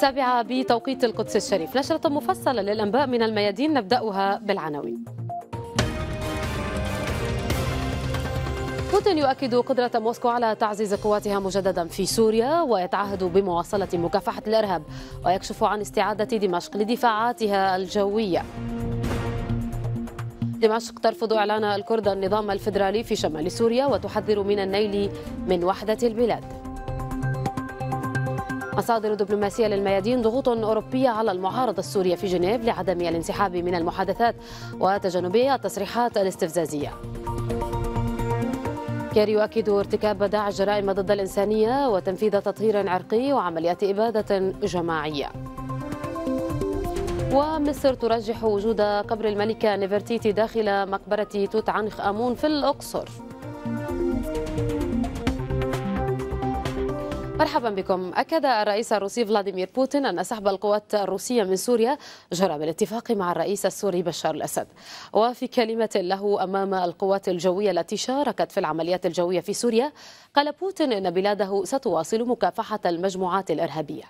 السابعة بتوقيت القدس الشريف نشرة مفصلة للأنباء من الميادين نبدأها بالعناوين بوتين يؤكد قدرة موسكو على تعزيز قواتها مجددا في سوريا ويتعهد بمواصلة مكافحة الإرهاب ويكشف عن استعادة دمشق لدفاعاتها الجوية دمشق ترفض إعلان الكرد النظام الفيدرالي في شمال سوريا وتحذر من النيل من وحدة البلاد مصادر دبلوماسية للميادين ضغوط أوروبية على المعارضة السورية في جنيف لعدم الانسحاب من المحادثات وتجنبها التصريحات الاستفزازية كير يؤكد ارتكاب داعش جرائم ضد الإنسانية وتنفيذ تطهير عرقي وعمليات إبادة جماعية ومصر ترجح وجود قبر الملكة نفرتيتي داخل مقبرة توت عنخ آمون في الأقصر مرحبا بكم أكد الرئيس الروسي فلاديمير بوتين أن سحب القوات الروسية من سوريا جرى بالاتفاق مع الرئيس السوري بشار الأسد وفي كلمة له أمام القوات الجوية التي شاركت في العمليات الجوية في سوريا قال بوتين أن بلاده ستواصل مكافحة المجموعات الإرهابية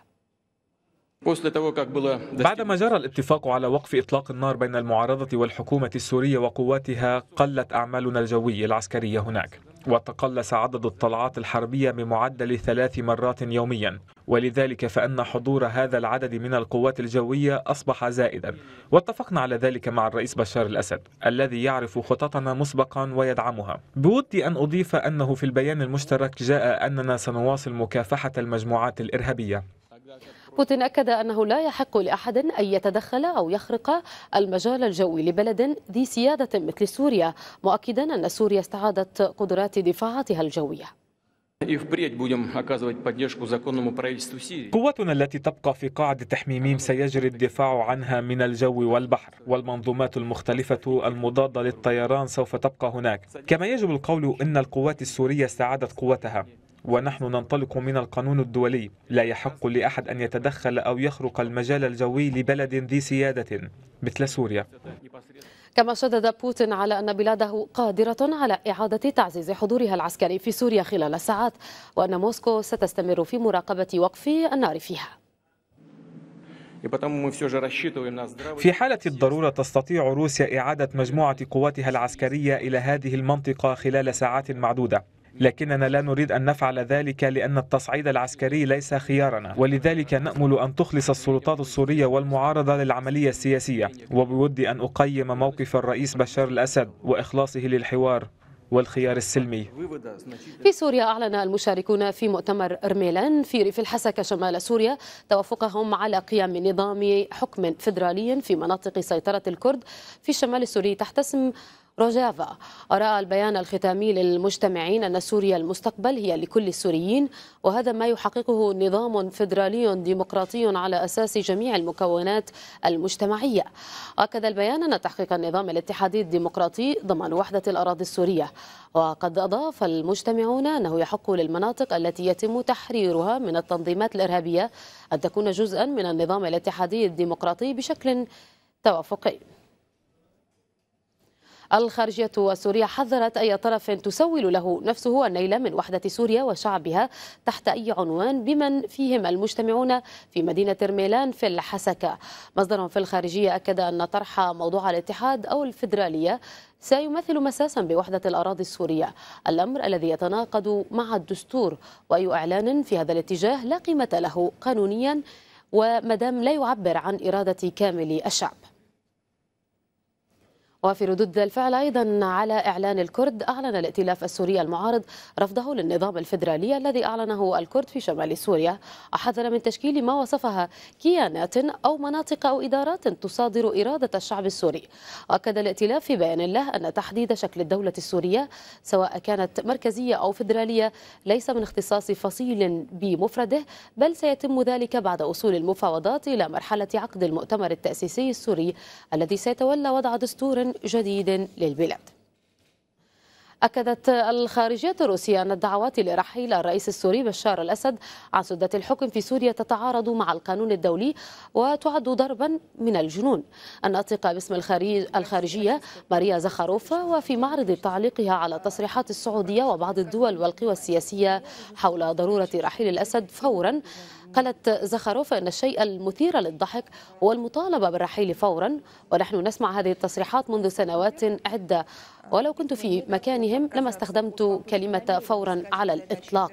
بعدما جرى الاتفاق على وقف إطلاق النار بين المعارضة والحكومة السورية وقواتها قلت أعمالنا الجوية العسكرية هناك وتقلص عدد الطلعات الحربية بمعدل ثلاث مرات يوميا ولذلك فإن حضور هذا العدد من القوات الجوية أصبح زائدا واتفقنا على ذلك مع الرئيس بشار الأسد الذي يعرف خططنا مسبقا ويدعمها بودي أن أضيف أنه في البيان المشترك جاء أننا سنواصل مكافحة المجموعات الإرهابية بوتين أكد أنه لا يحق لأحد أن يتدخل أو يخرق المجال الجوي لبلد ذي سيادة مثل سوريا مؤكدا أن سوريا استعادت قدرات دفاعاتها الجوية قوتنا التي تبقى في قاعدة تحميميم سيجري الدفاع عنها من الجو والبحر والمنظومات المختلفة المضادة للطيران سوف تبقى هناك كما يجب القول إن القوات السورية استعادت قوتها ونحن ننطلق من القانون الدولي لا يحق لأحد أن يتدخل أو يخرق المجال الجوي لبلد ذي سيادة مثل سوريا كما شدد بوتين على أن بلاده قادرة على إعادة تعزيز حضورها العسكري في سوريا خلال الساعات وأن موسكو ستستمر في مراقبة وقف النار فيها في حالة الضرورة تستطيع روسيا إعادة مجموعة قواتها العسكرية إلى هذه المنطقة خلال ساعات معدودة لكننا لا نريد أن نفعل ذلك لأن التصعيد العسكري ليس خيارنا ولذلك نأمل أن تخلص السلطات السورية والمعارضة للعملية السياسية وبودي أن أقيم موقف الرئيس بشار الأسد وإخلاصه للحوار والخيار السلمي في سوريا أعلن المشاركون في مؤتمر إرميلان في ريف الحسكة شمال سوريا توافقهم على قيام نظام حكم فدرالي في مناطق سيطرة الكرد في الشمال السوري تحت اسم روجافا أراء البيان الختامي للمجتمعين أن سوريا المستقبل هي لكل السوريين وهذا ما يحققه نظام فيدرالي ديمقراطي على أساس جميع المكونات المجتمعية أكد البيان أن تحقيق النظام الاتحادي الديمقراطي ضمان وحدة الأراضي السورية وقد أضاف المجتمعون أنه يحق للمناطق التي يتم تحريرها من التنظيمات الإرهابية أن تكون جزءا من النظام الاتحادي الديمقراطي بشكل توافقي الخارجية السورية حذرت أي طرف تسول له نفسه النيل من وحدة سوريا وشعبها تحت أي عنوان بمن فيهم المجتمعون في مدينة رميلان في الحسكة مصدر في الخارجية أكد أن طرح موضوع الاتحاد أو الفيدرالية سيمثل مساسا بوحدة الأراضي السورية الأمر الذي يتناقض مع الدستور وأي إعلان في هذا الاتجاه لا قيمة له قانونيا ومدام لا يعبر عن إرادة كامل الشعب وفي ردود الفعل أيضا على إعلان الكرد أعلن الائتلاف السوري المعارض رفضه للنظام الفيدرالي الذي أعلنه الكرد في شمال سوريا أحذر من تشكيل ما وصفها كيانات أو مناطق أو إدارات تصادر إرادة الشعب السوري أكد الائتلاف في بيان له أن تحديد شكل الدولة السورية سواء كانت مركزية أو فيدرالية ليس من اختصاص فصيل بمفرده بل سيتم ذلك بعد وصول المفاوضات إلى مرحلة عقد المؤتمر التأسيسي السوري الذي سيتولى وضع دستور جديد للبلاد أكدت الخارجية الروسية أن الدعوات لرحيل الرئيس السوري بشار الأسد عن سدة الحكم في سوريا تتعارض مع القانون الدولي وتعد ضربا من الجنون الناطقة باسم الخارجية ماريا زخاروفا وفي معرض تعليقها على تصريحات السعودية وبعض الدول والقوى السياسية حول ضرورة رحيل الأسد فورا قالت زخاروف أن الشيء المثير للضحك هو المطالبة بالرحيل فورا ونحن نسمع هذه التصريحات منذ سنوات عدة ولو كنت في مكانهم لما استخدمت كلمة فورا على الإطلاق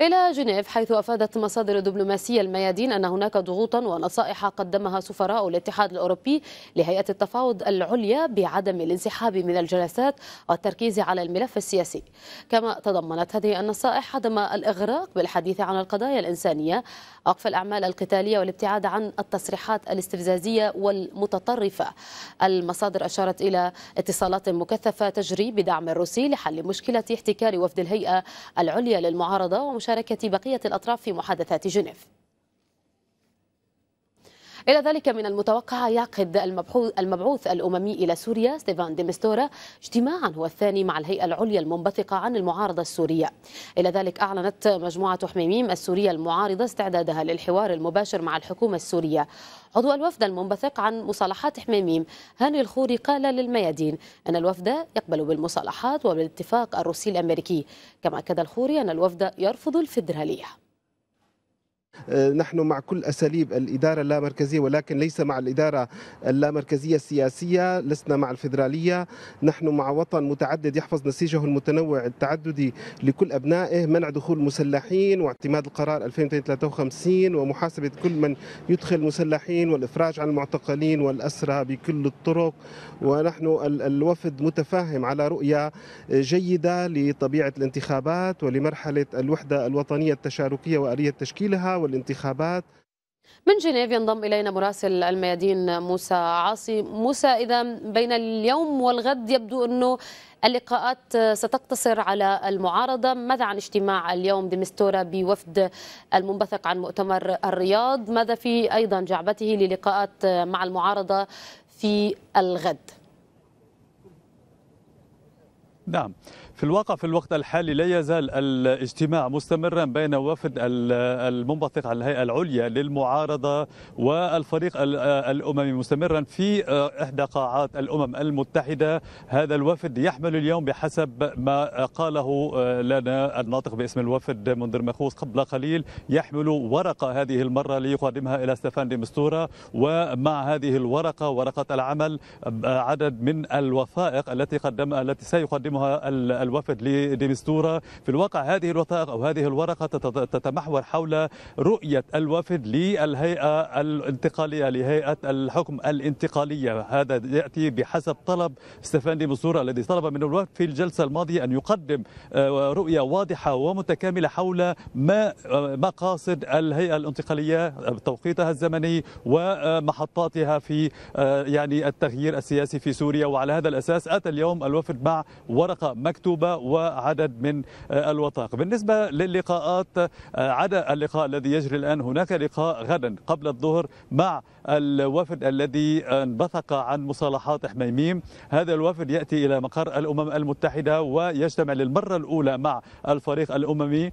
إلى جنيف حيث أفادت مصادر دبلوماسية الميادين أن هناك ضغوطا ونصائح قدمها سفراء الاتحاد الأوروبي لهيئة التفاوض العليا بعدم الانسحاب من الجلسات والتركيز على الملف السياسي كما تضمنت هذه النصائح عدم الإغراق بالحديث عن القضايا الإنسانية وقف الأعمال القتالية والابتعاد عن التصريحات الاستفزازية والمتطرفة المصادر أشارت إلى اتصالات مكثفة تجري بدعم الروسي لحل مشكلة احتكار وفد الهيئة العليا للمعارضة ومش مشاركة بقية الأطراف في محادثات جنيف إلى ذلك من المتوقع يعقد المبعوث الأممي إلى سوريا ستيفان ديمستورا اجتماعا هو الثاني مع الهيئة العليا المنبثقة عن المعارضة السورية إلى ذلك أعلنت مجموعة حميميم السورية المعارضة استعدادها للحوار المباشر مع الحكومة السورية عضو الوفد المنبثق عن مصالحات حميميم هاني الخوري قال للميادين أن الوفد يقبل بالمصالحات وبالاتفاق الروسي الأمريكي كما أكد الخوري أن الوفد يرفض الفيدرالية آه، نحن مع كل أساليب الإدارة اللامركزية ولكن ليس مع الإدارة اللامركزية السياسية لسنا مع الفدراليه، نحن مع وطن متعدد يحفظ نسيجه المتنوع التعددي لكل أبنائه منع دخول المسلحين واعتماد القرار 2253 ومحاسبة كل من يدخل مسلحين والإفراج عن المعتقلين والأسرى بكل الطرق ونحن الوفد متفاهم على رؤية جيدة لطبيعة الانتخابات ولمرحلة الوحدة الوطنية التشاركية وآلية تشكيلها والانتخابات من جنيف ينضم إلينا مراسل الميادين موسى عاصي موسى إذا بين اليوم والغد يبدو أنه اللقاءات ستقتصر على المعارضة ماذا عن اجتماع اليوم ديمستورا بوفد المنبثق عن مؤتمر الرياض ماذا في أيضا جعبته للقاءات مع المعارضة في الغد نعم في الواقع في الوقت الحالي لا يزال الاجتماع مستمرا بين وفد المنبثق على الهيئه العليا للمعارضه والفريق الاممي مستمرا في احدى قاعات الامم المتحده هذا الوفد يحمل اليوم بحسب ما قاله لنا الناطق باسم الوفد منذر مخوص قبل قليل يحمل ورقه هذه المره ليقدمها الى ستيفان دي مستوره ومع هذه الورقه ورقه العمل عدد من الوثائق التي قدمها التي سيقدمها الوفد لديمستورا في الواقع هذه الوثائق أو هذه الورقة تتمحور حول رؤية الوفد للهيئة الانتقالية لهيئة الحكم الانتقالية هذا يأتي بحسب طلب ستيفان ديمستورا الذي طلب من الوفد في الجلسة الماضية أن يقدم آه، رؤية واضحة ومتكاملة حول ما آه، مقاصد الهيئة الانتقالية آه، توقيتها الزمني ومحطاتها في يعني التغيير السياسي في سوريا وعلى هذا الأساس أتى اليوم الوفد مع ورقة مكتوبة النوبة وعدد من آه، الوثائق بالنسبة للقاءات آه، عدا اللقاء الذي يجري الآن هناك لقاء غدا قبل الظهر مع الوفد الذي انبثق عن مصالحات حميميم هذا الوفد يأتي إلى مقر الأمم المتحدة ويجتمع للمرة الأولى مع الفريق الأممي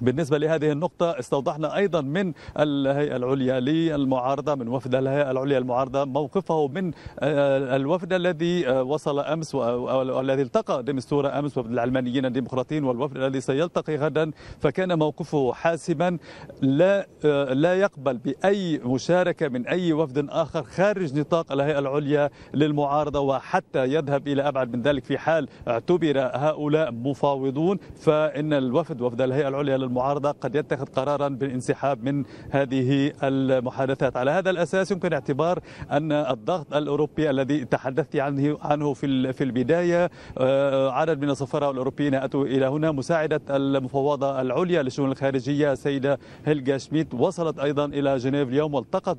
بالنسبة لهذه النقطة استوضحنا أيضا من الهيئة العليا للمعارضة من وفد الهيئة العليا للمعارضة موقفه من آه، الوفد الذي آه، وصل أمس والذي التقى ديمستورا أمس وفد العلمانيين الديمقراطيين والوفد الذي سيلتقي غدا فكان موقفه حاسما لا آه، لا يقبل بأي مشاركة من أي وفد آخر خارج نطاق الهيئة العليا للمعارضة وحتى يذهب إلى أبعد من ذلك في حال اعتبر هؤلاء مفاوضون فإن الوفد وفد الهيئة العليا المعارضة قد يتخذ قرارا بالانسحاب من هذه المحادثات على هذا الأساس يمكن اعتبار أن الضغط الأوروبي الذي تحدثت عنه عنه في في البداية آه، عدد من السفراء الأوروبيين أتوا إلى هنا مساعدة المفوضة العليا للشؤون الخارجية السيدة هيلغا شميت وصلت أيضا إلى جنيف اليوم والتقت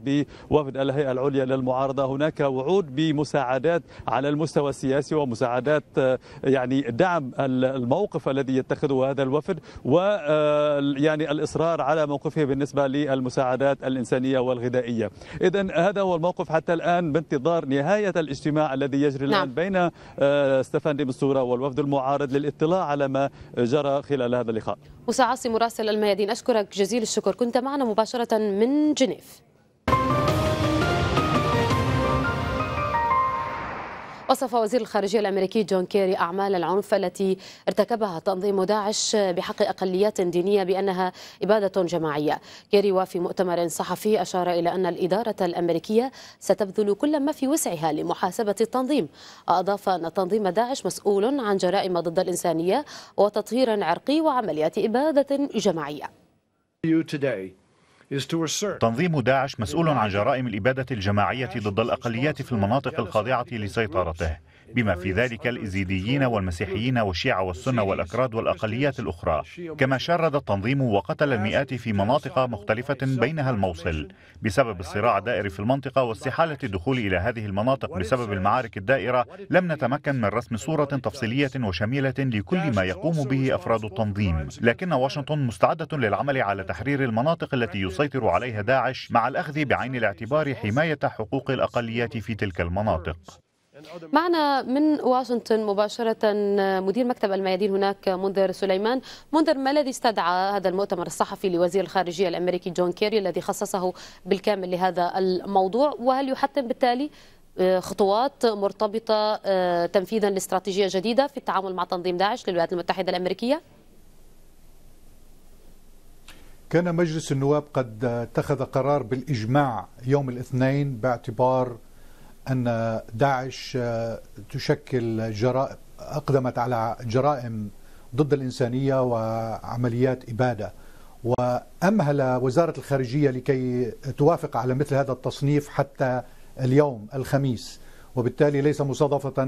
بوفد الهيئة العليا للمعارضة هناك وعود بمساعدات على المستوى السياسي ومساعدات آه، يعني دعم الموقف الذي يتخذه هذا الوفد و آه، يعني الاصرار على موقفه بالنسبه للمساعدات الانسانيه والغذائيه. اذا هذا هو الموقف حتى الان بانتظار نهايه الاجتماع الذي يجري نعم. الان بين آه، ستيفان دي مستوره والوفد المعارض للاطلاع على ما جرى خلال هذا اللقاء. موسى مراسل الميادين اشكرك جزيل الشكر كنت معنا مباشره من جنيف. وصف وزير الخارجية الأمريكي جون كيري أعمال العنف التي ارتكبها تنظيم داعش بحق أقليات دينية بأنها إبادة جماعية كيري وفي مؤتمر صحفي أشار إلى أن الإدارة الأمريكية ستبذل كل ما في وسعها لمحاسبة التنظيم وأضاف أن تنظيم داعش مسؤول عن جرائم ضد الإنسانية وتطهير عرقي وعمليات إبادة جماعية تنظيم داعش مسؤول عن جرائم الإبادة الجماعية ضد الأقليات في المناطق الخاضعة لسيطرته بما في ذلك الإزيديين والمسيحيين والشيعة والسنة والأكراد والأقليات الأخرى كما شرد التنظيم وقتل المئات في مناطق مختلفة بينها الموصل بسبب الصراع الدائري في المنطقة واستحالة الدخول إلى هذه المناطق بسبب المعارك الدائرة لم نتمكن من رسم صورة تفصيلية وشميلة لكل ما يقوم به أفراد التنظيم لكن واشنطن مستعدة للعمل على تحرير المناطق التي يسيطر عليها داعش مع الأخذ بعين الاعتبار حماية حقوق الأقليات في تلك المناطق معنا من واشنطن مباشرة مدير مكتب الميادين هناك منذر سليمان منذر ما الذي استدعى هذا المؤتمر الصحفي لوزير الخارجية الأمريكي جون كيري الذي خصصه بالكامل لهذا الموضوع وهل يحتم بالتالي آه، خطوات مرتبطة آه، تنفيذا لاستراتيجية جديدة في التعامل مع تنظيم داعش للولايات المتحدة الأمريكية؟ كان مجلس النواب قد اتخذ قرار بالإجماع يوم الاثنين باعتبار أن داعش تشكل جرائم أقدمت على جرائم ضد الإنسانية وعمليات إبادة وأمهل وزارة الخارجية لكي توافق على مثل هذا التصنيف حتى اليوم الخميس وبالتالي ليس مصادفة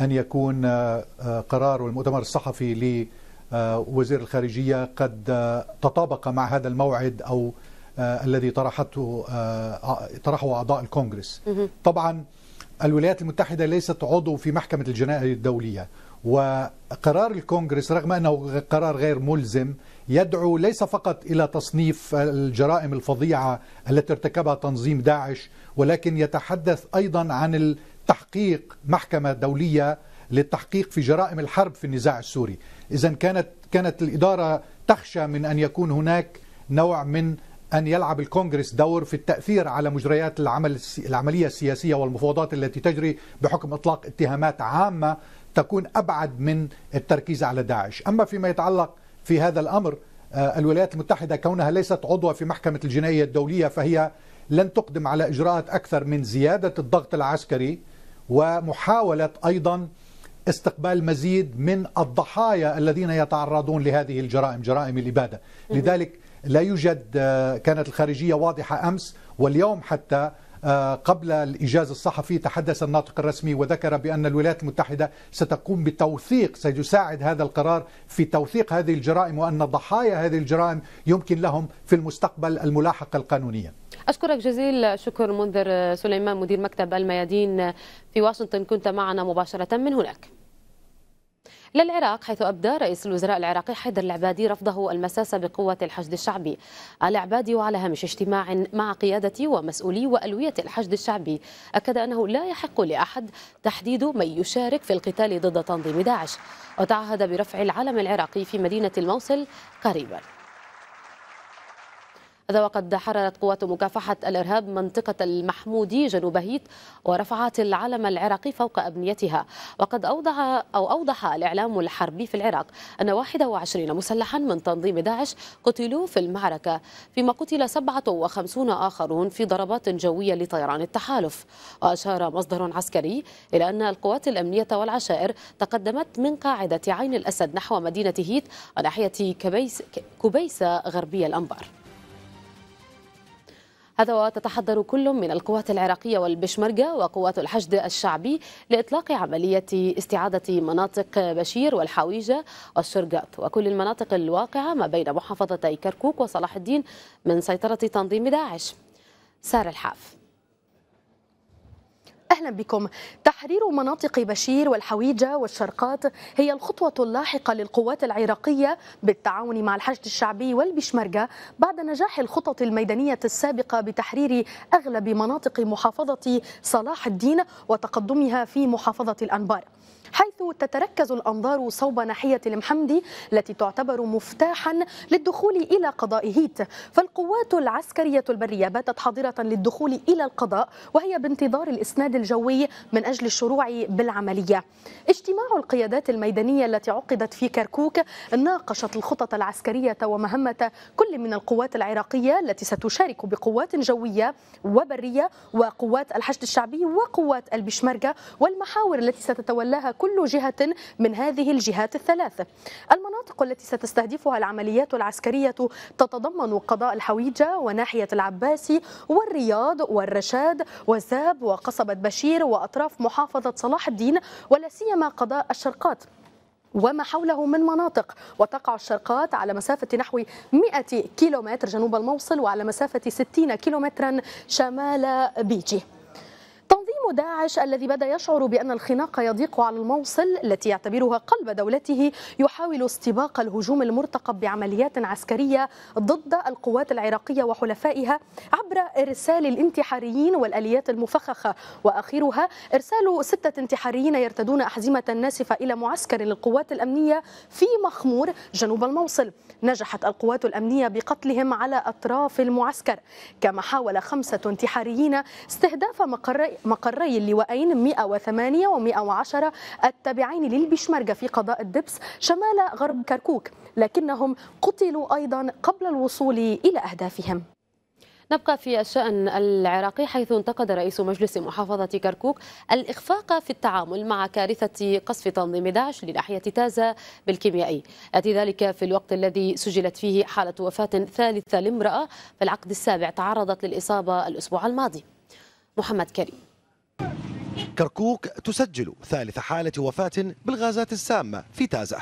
أن يكون آه، قرار المؤتمر الصحفي لوزير الخارجية قد آه، تطابق مع هذا الموعد أو آه، الذي طرحته آه، آه، طرحه اعضاء الكونغرس طبعا الولايات المتحده ليست عضو في محكمه الجنائي الدوليه وقرار الكونغرس رغم انه قرار غير ملزم يدعو ليس فقط الى تصنيف الجرائم الفظيعه التي ارتكبها تنظيم داعش ولكن يتحدث ايضا عن التحقيق محكمه دوليه للتحقيق في جرائم الحرب في النزاع السوري اذا كانت كانت الاداره تخشى من ان يكون هناك نوع من أن يلعب الكونغرس دور في التأثير على مجريات العمل العملية السياسية والمفاوضات التي تجري بحكم إطلاق اتهامات عامة تكون أبعد من التركيز على داعش أما فيما يتعلق في هذا الأمر آه، الولايات المتحدة كونها ليست عضوة في محكمة الجنائية الدولية فهي لن تقدم على إجراءات أكثر من زيادة الضغط العسكري ومحاولة أيضا استقبال مزيد من الضحايا الذين يتعرضون لهذه الجرائم جرائم الإبادة لذلك لا يوجد آه، كانت الخارجية واضحة أمس واليوم حتى آه، قبل الإجازة الصحفي تحدث الناطق الرسمي وذكر بأن الولايات المتحدة ستقوم بتوثيق سيساعد هذا القرار في توثيق هذه الجرائم وأن ضحايا هذه الجرائم يمكن لهم في المستقبل الملاحقة القانونية أشكرك جزيل شكر منذر سليمان مدير مكتب الميادين في واشنطن كنت معنا مباشرة من هناك للعراق حيث أبدى رئيس الوزراء العراقي حيدر العبادي رفضه المساس بقوة الحشد الشعبي العبادي وعلى هامش اجتماع مع قيادة ومسؤولي وألوية الحشد الشعبي أكد أنه لا يحق لأحد تحديد من يشارك في القتال ضد تنظيم داعش وتعهد برفع العلم العراقي في مدينة الموصل قريباً هذا وقد حررت قوات مكافحة الإرهاب منطقة المحمودي جنوب هيت ورفعت العلم العراقي فوق أبنيتها وقد أوضح أو أوضح الإعلام الحربي في العراق أن 21 مسلحا من تنظيم داعش قتلوا في المعركة فيما قتل 57 آخرون في ضربات جوية لطيران التحالف وأشار مصدر عسكري إلى أن القوات الأمنية والعشائر تقدمت من قاعدة عين الأسد نحو مدينة هيت وناحية كبيس كبيسة غربية الأنبار هذا وتتحضر كل من القوات العراقية والبشمركة وقوات الحشد الشعبي لإطلاق عملية استعادة مناطق بشير والحويجة والشرقات وكل المناطق الواقعة ما بين محافظتي كركوك وصلاح الدين من سيطرة تنظيم داعش سار الحاف أهلا بكم تحرير مناطق بشير والحويجة والشرقات هي الخطوة اللاحقة للقوات العراقية بالتعاون مع الحشد الشعبي والبشمركة بعد نجاح الخطط الميدانية السابقة بتحرير أغلب مناطق محافظة صلاح الدين وتقدمها في محافظة الأنبار حيث تتركز الأنظار صوب ناحية المحمدي التي تعتبر مفتاحا للدخول إلى قضاء هيت فالقوات العسكرية البرية باتت حاضرة للدخول إلى القضاء وهي بانتظار الإسناد الجوي من أجل الشروع بالعملية اجتماع القيادات الميدانية التي عقدت في كركوك ناقشت الخطط العسكرية ومهمة كل من القوات العراقية التي ستشارك بقوات جوية وبرية وقوات الحشد الشعبي وقوات البشمركة والمحاور التي ستتولاها كل جهة من هذه الجهات الثلاث المناطق التي ستستهدفها العمليات العسكرية تتضمن قضاء الحويجة وناحية العباسي والرياض والرشاد وزاب وقصبة بشير وأطراف محافظة صلاح الدين ولا سيما قضاء الشرقات وما حوله من مناطق وتقع الشرقات على مسافة نحو 100 كيلومتر جنوب الموصل وعلى مسافة 60 كيلومترا شمال بيجي يقوم داعش الذي بدا يشعر بأن الخناق يضيق على الموصل التي يعتبرها قلب دولته يحاول استباق الهجوم المرتقب بعمليات عسكرية ضد القوات العراقية وحلفائها عبر إرسال الانتحاريين والآليات المفخخة واخرها إرسال ستة انتحاريين يرتدون أحزمة ناسفة إلى معسكر للقوات الأمنية في مخمور جنوب الموصل نجحت القوات الأمنية بقتلهم على أطراف المعسكر كما حاول خمسة انتحاريين استهداف مقر مقر ثأري اللواءين 108 و110 التابعين للبشمركة في قضاء الدبس شمال غرب كركوك لكنهم قتلوا أيضا قبل الوصول إلى أهدافهم نبقى في الشأن العراقي حيث انتقد رئيس مجلس محافظة كركوك الإخفاق في التعامل مع كارثة قصف تنظيم داعش لناحية تازة بالكيميائي يأتي ذلك في الوقت الذي سجلت فيه حالة وفاة ثالثة لامرأة في العقد السابع تعرضت للإصابة الأسبوع الماضي محمد كريم كركوك تسجل ثالث حالة وفاة بالغازات السامة في تازة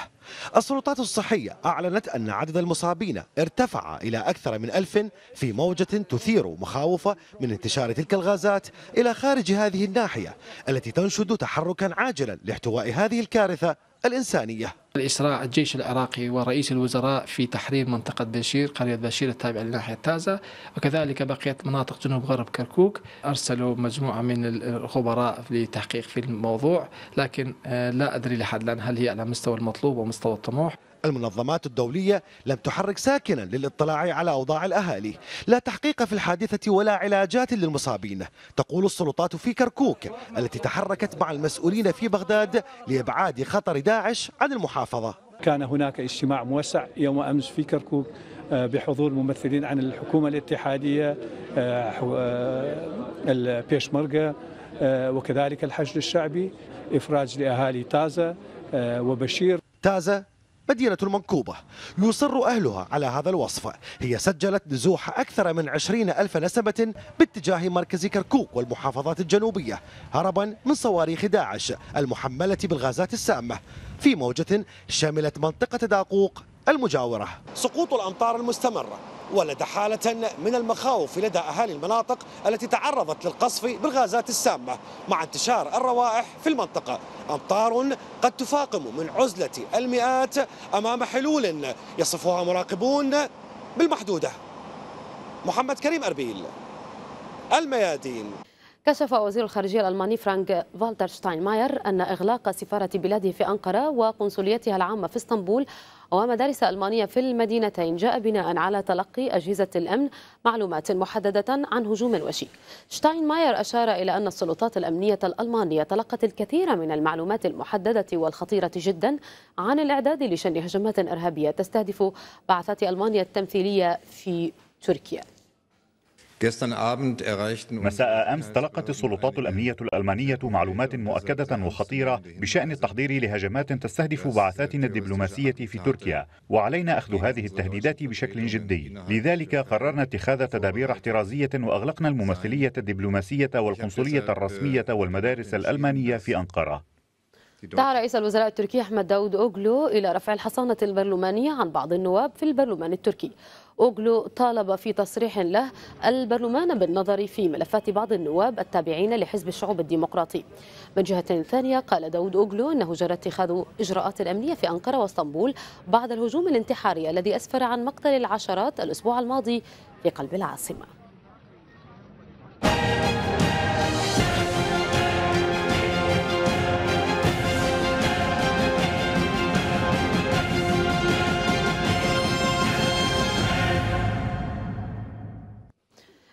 السلطات الصحية أعلنت أن عدد المصابين ارتفع إلى أكثر من ألف في موجة تثير مخاوف من انتشار تلك الغازات إلى خارج هذه الناحية التي تنشد تحركا عاجلا لاحتواء هذه الكارثة الإنسانية الإسراع الجيش العراقي ورئيس الوزراء في تحرير منطقة بشير قرية بشير التابعة لناحية تازة وكذلك بقية مناطق جنوب غرب كركوك أرسلوا مجموعة من الخبراء لتحقيق في الموضوع لكن آه، لا أدري لحد الآن هل هي على مستوى المطلوب ومستوى الطموح المنظمات الدولية لم تحرك ساكنا للاطلاع على أوضاع الأهالي لا تحقيق في الحادثة ولا علاجات للمصابين تقول السلطات في كركوك التي تحركت مع المسؤولين في بغداد لإبعاد خطر داعش عن المحافظة كان هناك اجتماع موسع يوم أمس في كركوك آه، بحضور ممثلين عن الحكومة الاتحادية آه، آه، البيشمركة وكذلك الحشد الشعبي إفراج لأهالي تازة وبشير تازة مدينة منكوبة يصر أهلها على هذا الوصف هي سجلت نزوح أكثر من عشرين ألف نسمة باتجاه مركز كركوك والمحافظات الجنوبية هربا من صواريخ داعش المحملة بالغازات السامة في موجة شملت منطقة داقوق المجاورة سقوط الأمطار المستمرة ولد حالة من المخاوف لدى أهالي المناطق التي تعرضت للقصف بالغازات السامة مع انتشار الروائح في المنطقة أمطار قد تفاقم من عزلة المئات أمام حلول يصفها مراقبون بالمحدودة محمد كريم أربيل الميادين كشف وزير الخارجية الألماني فرانك فالتر شتاينماير أن إغلاق سفارة بلاده في أنقرة وقنصليتها العامة في اسطنبول ومدارس ألمانية في المدينتين جاء بناء على تلقي أجهزة الأمن معلومات محددة عن هجوم وشيك شتاينماير أشار إلى أن السلطات الأمنية الألمانية تلقت الكثير من المعلومات المحددة والخطيرة جدا عن الإعداد لشن هجمات إرهابية تستهدف بعثات ألمانيا التمثيلية في تركيا مساء أمس تلقت السلطات الأمنية الألمانية معلومات مؤكدة وخطيرة بشأن التحضير لهجمات تستهدف بعثاتنا الدبلوماسية في تركيا وعلينا أخذ هذه التهديدات بشكل جدي لذلك قررنا اتخاذ تدابير احترازية وأغلقنا الممثلية الدبلوماسية والقنصلية الرسمية والمدارس الألمانية في أنقرة دعا رئيس الوزراء التركي أحمد داود أوغلو إلى رفع الحصانة البرلمانية عن بعض النواب في البرلمان التركي أوغلو طالب في تصريح له البرلمان بالنظر في ملفات بعض النواب التابعين لحزب الشعوب الديمقراطي من جهة ثانية قال داود أوغلو أنه جرى اتخاذ إجراءات أمنية في أنقرة واسطنبول بعد الهجوم الانتحاري الذي أسفر عن مقتل العشرات الأسبوع الماضي في قلب العاصمة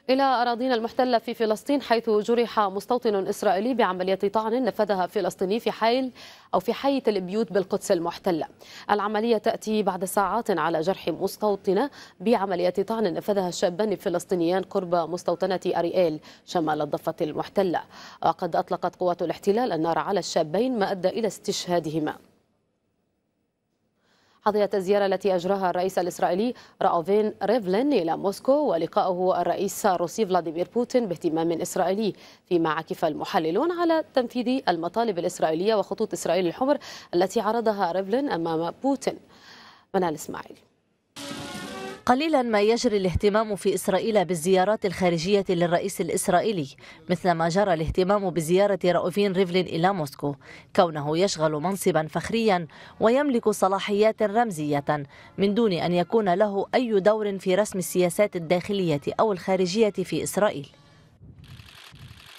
إلى أراضينا المحتلة في فلسطين حيث جرح مستوطن إسرائيلي بعملية طعن نفذها فلسطيني في حيل أو في حي تل بالقدس المحتلة. العملية تأتي بعد ساعات على جرح مستوطنة بعملية طعن نفذها شابان فلسطينيان قرب مستوطنة أريئيل شمال الضفة المحتلة. وقد أطلقت قوات الاحتلال النار على الشابين ما أدى إلى استشهادهما. قضية الزيارة التي أجراها الرئيس الإسرائيلي رأوفين ريفلين إلى موسكو ولقائه الرئيس الروسي فلاديمير بوتين باهتمام إسرائيلي فيما عكف المحللون على تنفيذ المطالب الإسرائيلية وخطوط إسرائيل الحمر التي عرضها ريفلين أمام بوتين منال إسماعيل قليلا ما يجري الاهتمام في إسرائيل بالزيارات الخارجية للرئيس الإسرائيلي مثلما جرى الاهتمام بزيارة رؤوفين ريفلين إلى موسكو كونه يشغل منصبا فخريا ويملك صلاحيات رمزية من دون أن يكون له أي دور في رسم السياسات الداخلية أو الخارجية في إسرائيل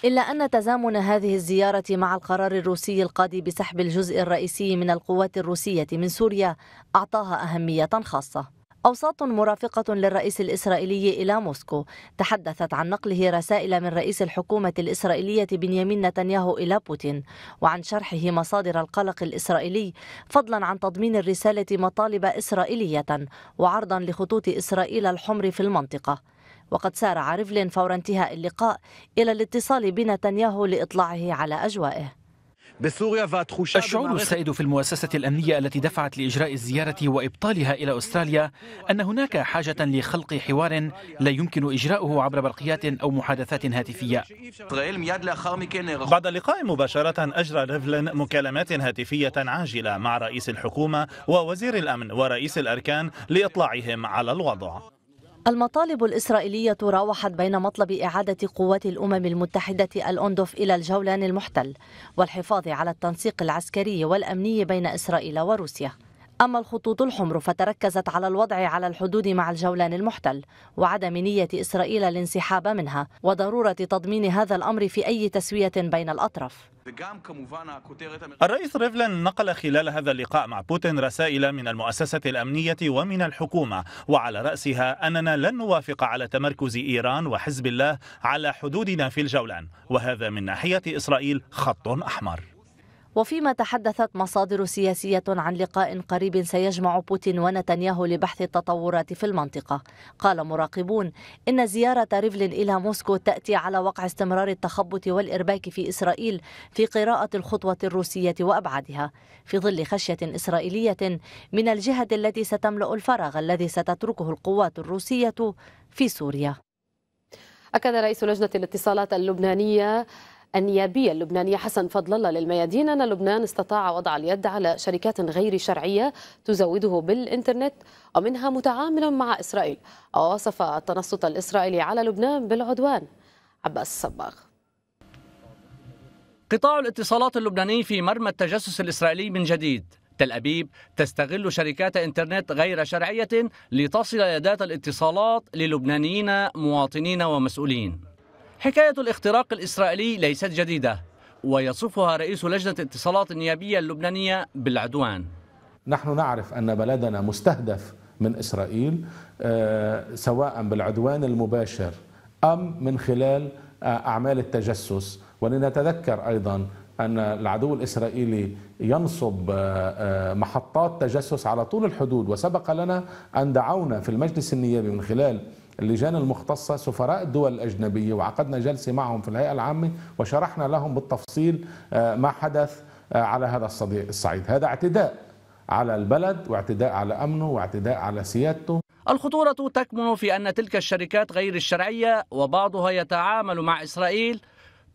إلا أن تزامن هذه الزيارة مع القرار الروسي القاضي بسحب الجزء الرئيسي من القوات الروسية من سوريا أعطاها أهمية خاصة أوساط مرافقة للرئيس الإسرائيلي إلى موسكو تحدثت عن نقله رسائل من رئيس الحكومة الإسرائيلية بنيامين نتنياهو إلى بوتين وعن شرحه مصادر القلق الإسرائيلي فضلا عن تضمين الرسالة مطالب إسرائيلية وعرضا لخطوط إسرائيل الحمر في المنطقة وقد سارع ريفلين فور انتهاء اللقاء إلى الاتصال بنتنياهو لإطلاعه على أجوائه الشعور السائد في المؤسسة الأمنية التي دفعت لإجراء الزيارة وإبطالها إلى أستراليا أن هناك حاجة لخلق حوار لا يمكن إجراؤه عبر برقيات أو محادثات هاتفية بعد اللقاء مباشرة أجرى ريفلين مكالمات هاتفية عاجلة مع رئيس الحكومة ووزير الأمن ورئيس الأركان لإطلاعهم على الوضع المطالب الإسرائيلية راوحت بين مطلب إعادة قوات الأمم المتحدة الأندوف إلى الجولان المحتل والحفاظ على التنسيق العسكري والأمني بين إسرائيل وروسيا أما الخطوط الحمر فتركزت على الوضع على الحدود مع الجولان المحتل وعدم نية إسرائيل الانسحاب منها وضرورة تضمين هذا الأمر في أي تسوية بين الأطراف الرئيس ريفلين نقل خلال هذا اللقاء مع بوتين رسائل من المؤسسة الأمنية ومن الحكومة وعلى رأسها أننا لن نوافق على تمركز إيران وحزب الله على حدودنا في الجولان وهذا من ناحية إسرائيل خط أحمر وفيما تحدثت مصادر سياسية عن لقاء قريب سيجمع بوتين ونتنياهو لبحث التطورات في المنطقة قال مراقبون إن زيارة ريفلين إلى موسكو تأتي على وقع استمرار التخبط والإرباك في إسرائيل في قراءة الخطوة الروسية وأبعادها في ظل خشية إسرائيلية من الجهة التي ستملأ الفراغ الذي ستتركه القوات الروسية في سوريا أكد رئيس لجنة الاتصالات اللبنانية النيابية اللبنانية حسن فضل الله للميادين أن لبنان استطاع وضع اليد على شركات غير شرعية تزوده بالإنترنت ومنها متعامل مع إسرائيل ووصف التنصت الإسرائيلي على لبنان بالعدوان عباس الصباغ قطاع الاتصالات اللبناني في مرمى التجسس الإسرائيلي من جديد تل أبيب تستغل شركات إنترنت غير شرعية لتصل يدات الاتصالات للبنانيين مواطنين ومسؤولين حكاية الاختراق الإسرائيلي ليست جديدة ويصفها رئيس لجنة اتصالات النيابية اللبنانية بالعدوان نحن نعرف أن بلدنا مستهدف من إسرائيل آه، سواء بالعدوان المباشر أم من خلال آه، أعمال التجسس ولنتذكر أيضا أن العدو الإسرائيلي ينصب آه، محطات تجسس على طول الحدود وسبق لنا أن دعونا في المجلس النيابي من خلال اللجان المختصة سفراء الدول الأجنبية وعقدنا جلسة معهم في الهيئة العامة وشرحنا لهم بالتفصيل آه، ما حدث آه، على هذا الصعيد هذا اعتداء على البلد واعتداء على أمنه واعتداء على سيادته الخطورة تكمن في أن تلك الشركات غير الشرعية وبعضها يتعامل مع إسرائيل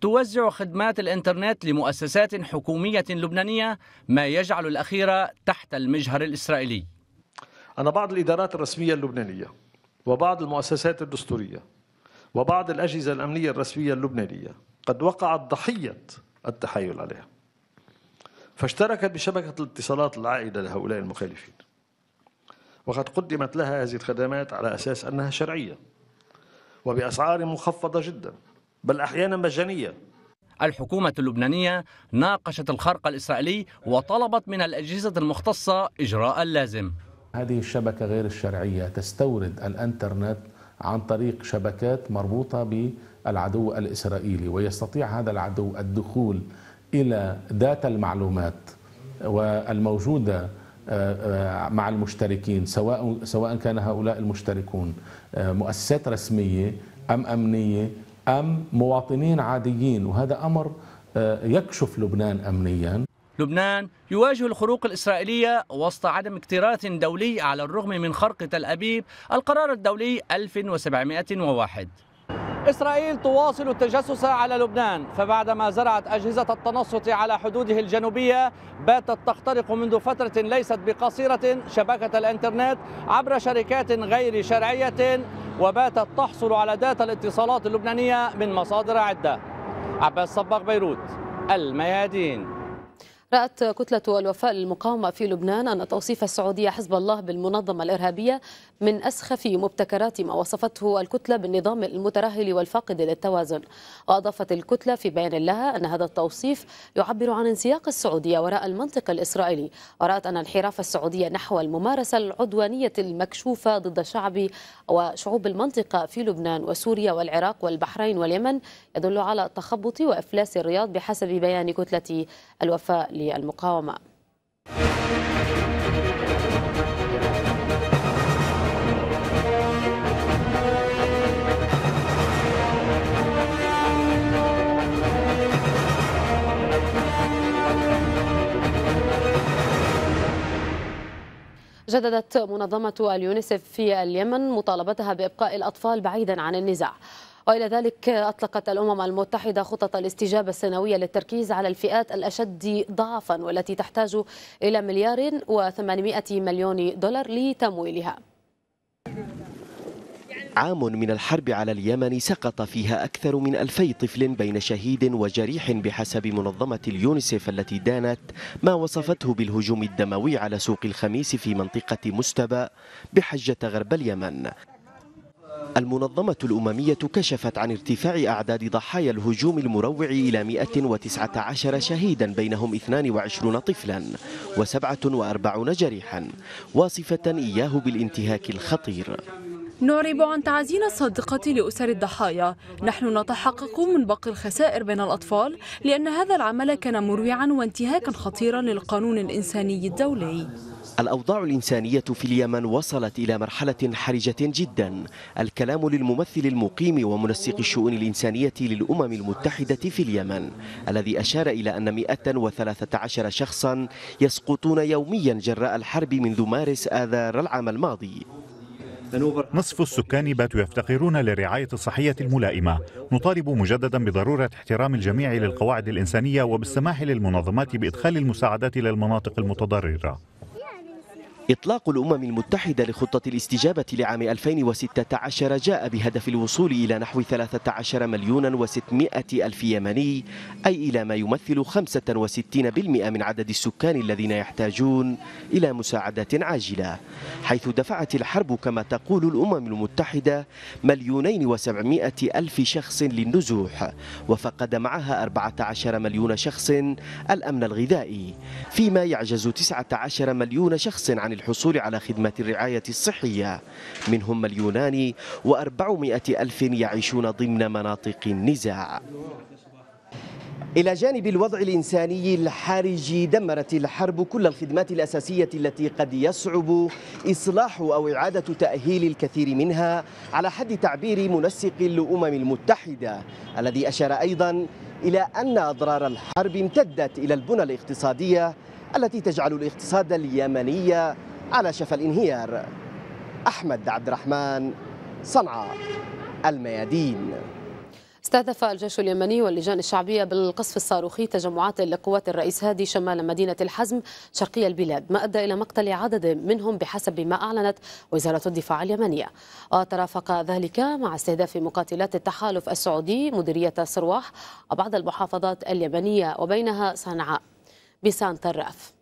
توزع خدمات الإنترنت لمؤسسات حكومية لبنانية ما يجعل الأخيرة تحت المجهر الإسرائيلي أن بعض الإدارات الرسمية اللبنانية وبعض المؤسسات الدستورية وبعض الأجهزة الأمنية الرسمية اللبنانية قد وقعت ضحية التحايل عليها فاشتركت بشبكة الاتصالات العائدة لهؤلاء المخالفين وقد قدمت لها هذه الخدمات على أساس أنها شرعية وبأسعار مخفضة جدا بل أحيانا مجانية الحكومة اللبنانية ناقشت الخرق الإسرائيلي وطلبت من الأجهزة المختصة إجراء اللازم هذه الشبكة غير الشرعية تستورد الانترنت عن طريق شبكات مربوطة بالعدو الإسرائيلي ويستطيع هذا العدو الدخول إلى داتا المعلومات والموجودة آه، آه، مع المشتركين سواء سواء كان هؤلاء المشتركون آه، مؤسسات رسمية أم أمنية أم مواطنين عاديين وهذا أمر يكشف لبنان أمنياً لبنان يواجه الخروق الإسرائيلية وسط عدم اكتراث دولي على الرغم من خرق تل أبيب القرار الدولي 1701 إسرائيل تواصل التجسس على لبنان فبعدما زرعت أجهزة التنصت على حدوده الجنوبية باتت تخترق منذ فترة ليست بقصيرة شبكة الإنترنت عبر شركات غير شرعية وباتت تحصل على داتا الاتصالات اللبنانية من مصادر عدة عباس صباغ بيروت الميادين رأت كتلة الوفاء للمقاومة في لبنان أن توصيف السعودية حزب الله بالمنظمة الإرهابية من أسخف مبتكرات ما وصفته الكتلة بالنظام المترهل والفاقد للتوازن وأضافت الكتلة في بيان لها أن هذا التوصيف يعبر عن انسياق السعودية وراء المنطق الإسرائيلي ورأت أن انحراف السعودية نحو الممارسة العدوانية المكشوفة ضد شعب وشعوب المنطقة في لبنان وسوريا والعراق والبحرين واليمن يدل على تخبط وإفلاس الرياض بحسب بيان كتلة الوفاء للمقاومة جددت منظمة اليونيسف في اليمن مطالبتها بإبقاء الأطفال بعيدا عن النزاع والى ذلك اطلقت الامم المتحده خطط الاستجابه السنويه للتركيز على الفئات الاشد ضعفا والتي تحتاج الى مليار و800 مليون دولار لتمويلها عام من الحرب على اليمن سقط فيها أكثر من ألفي طفل بين شهيد وجريح بحسب منظمة اليونسيف التي دانت ما وصفته بالهجوم الدموي على سوق الخميس في منطقة مستبى بحجة غرب اليمن المنظمة الأممية كشفت عن ارتفاع أعداد ضحايا الهجوم المروع إلى 119 شهيدا بينهم 22 طفلا و47 جريحا واصفة إياه بالانتهاك الخطير نعرب عن تعزين الصادقة لأسر الضحايا نحن نتحقق من باقي الخسائر بين الأطفال لأن هذا العمل كان مروعا وانتهاكا خطيرا للقانون الإنساني الدولي الأوضاع الإنسانية في اليمن وصلت إلى مرحلة حرجة جدا الكلام للممثل المقيم ومنسق الشؤون الإنسانية للأمم المتحدة في اليمن الذي أشار إلى أن 113 شخصا يسقطون يوميا جراء الحرب منذ مارس آذار العام الماضي نصف السكان باتوا يفتقرون للرعاية الصحية الملائمة نطالب مجددا بضرورة احترام الجميع للقواعد الإنسانية وبالسماح للمنظمات بإدخال المساعدات إلى المناطق المتضررة إطلاق الأمم المتحدة لخطة الاستجابة لعام 2016 جاء بهدف الوصول إلى نحو 13 مليون و600 ألف يمني أي إلى ما يمثل 65% من عدد السكان الذين يحتاجون إلى مساعدات عاجلة حيث دفعت الحرب كما تقول الأمم المتحدة مليونين و700 ألف شخص للنزوح وفقد معها 14 مليون شخص الأمن الغذائي فيما يعجز 19 مليون شخص عن للحصول الحصول على خدمة الرعاية الصحية منهم مليونان وأربعمائة ألف يعيشون ضمن مناطق النزاع إلى جانب الوضع الإنساني الحرج دمرت الحرب كل الخدمات الأساسية التي قد يصعب إصلاح أو إعادة تأهيل الكثير منها على حد تعبير منسق الأمم المتحدة الذي أشار أيضا إلى أن أضرار الحرب امتدت إلى البنى الاقتصادية التي تجعل الاقتصاد اليمني على شفا الانهيار أحمد عبد الرحمن صنعاء الميادين استهدف الجيش اليمني واللجان الشعبية بالقصف الصاروخي تجمعات لقوات الرئيس هادي شمال مدينة الحزم شرقي البلاد ما أدى إلى مقتل عدد منهم بحسب ما أعلنت وزارة الدفاع اليمنية وترافق ذلك مع استهداف مقاتلات التحالف السعودي مديرية سرواح وبعض المحافظات اليمنية وبينها صنعاء بسانت الرأف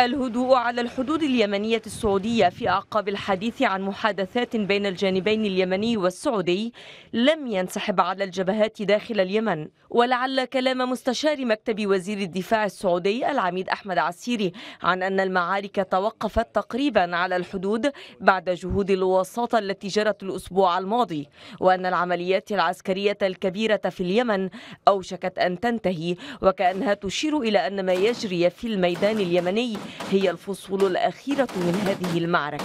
الهدوء على الحدود اليمنية السعودية في أعقاب الحديث عن محادثات بين الجانبين اليمني والسعودي لم ينسحب على الجبهات داخل اليمن ولعل كلام مستشار مكتب وزير الدفاع السعودي العميد أحمد عسيري عن أن المعارك توقفت تقريبا على الحدود بعد جهود الوساطة التي جرت الأسبوع الماضي وأن العمليات العسكرية الكبيرة في اليمن أوشكت أن تنتهي وكأنها تشير إلى أن ما يجري في الميدان اليمني هي الفصول الأخيرة من هذه المعركة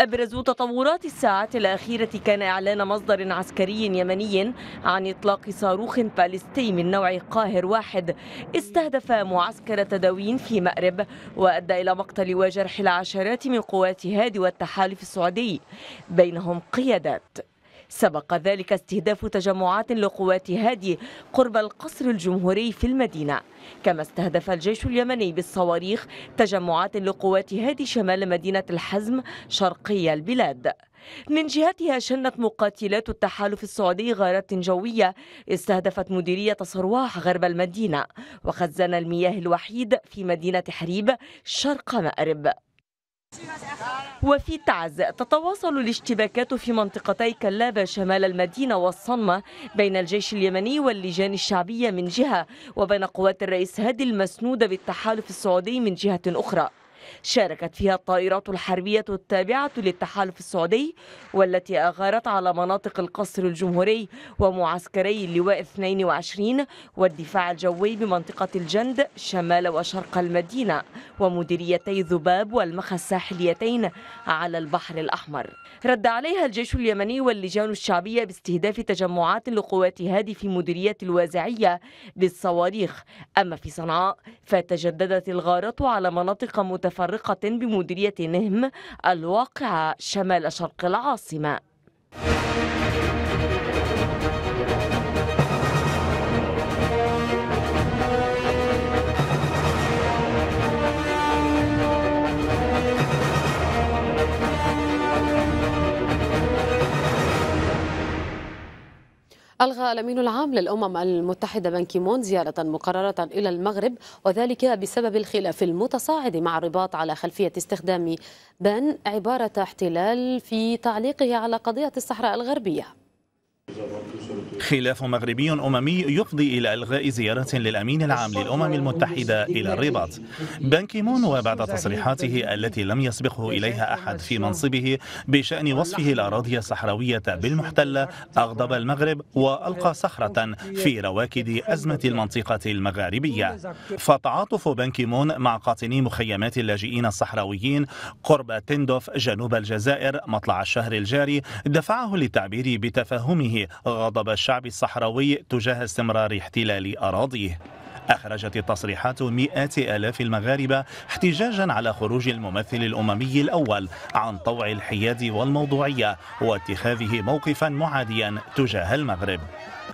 أبرز تطورات الساعات الأخيرة كان إعلان مصدر عسكري يمني عن إطلاق صاروخ باليستي من نوع قاهر واحد استهدف معسكر تداوين في مأرب وأدى إلى مقتل وجرح العشرات من قوات هادي والتحالف السعودي بينهم قيادات سبق ذلك استهداف تجمعات لقوات هادي قرب القصر الجمهوري في المدينة كما استهدف الجيش اليمني بالصواريخ تجمعات لقوات هادي شمال مدينة الحزم شرقي البلاد من جهتها شنت مقاتلات التحالف السعودي غارات جوية استهدفت مديرية صرواح غرب المدينة وخزان المياه الوحيد في مدينة حريب شرق مأرب وفي تعز تتواصل الاشتباكات في منطقتي كلابة شمال المدينة والصنمة بين الجيش اليمني واللجان الشعبية من جهة وبين قوات الرئيس هادي المسنودة بالتحالف السعودي من جهة أخرى شاركت فيها الطائرات الحربية التابعة للتحالف السعودي والتي أغارت على مناطق القصر الجمهوري ومعسكري اللواء 22 والدفاع الجوي بمنطقة الجند شمال وشرق المدينة ومديريتي ذباب والمخا الساحليتين على البحر الأحمر رد عليها الجيش اليمني واللجان الشعبية باستهداف تجمعات لقوات هادي في مديرية الوازعية بالصواريخ أما في صنعاء فتجددت الغارات على مناطق متفرقة متفرقة بمديرية نهم الواقعة شمال شرق العاصمة ألغى الأمين العام للأمم المتحدة كيمون زيارة مقررة إلى المغرب وذلك بسبب الخلاف المتصاعد مع الرباط على خلفية استخدام بان عبارة احتلال في تعليقه على قضية الصحراء الغربية. خلاف مغربي أممي يفضي إلى إلغاء زيارة للأمين العام للأمم المتحدة إلى الرباط بان كيمون وبعد تصريحاته التي لم يسبقه إليها أحد في منصبه بشأن وصفه الأراضي الصحراوية بالمحتلة أغضب المغرب وألقى صخرة في رواكد أزمة المنطقة المغاربية فتعاطف بان كيمون مع قاطني مخيمات اللاجئين الصحراويين قرب تندوف جنوب الجزائر مطلع الشهر الجاري دفعه للتعبير بتفهمه غضب الشعب الصحراوي تجاه استمرار احتلال أراضيه أخرجت التصريحات مئات آلاف المغاربة احتجاجا على خروج الممثل الأممي الأول عن طوع الحياد والموضوعية واتخاذه موقفا معاديا تجاه المغرب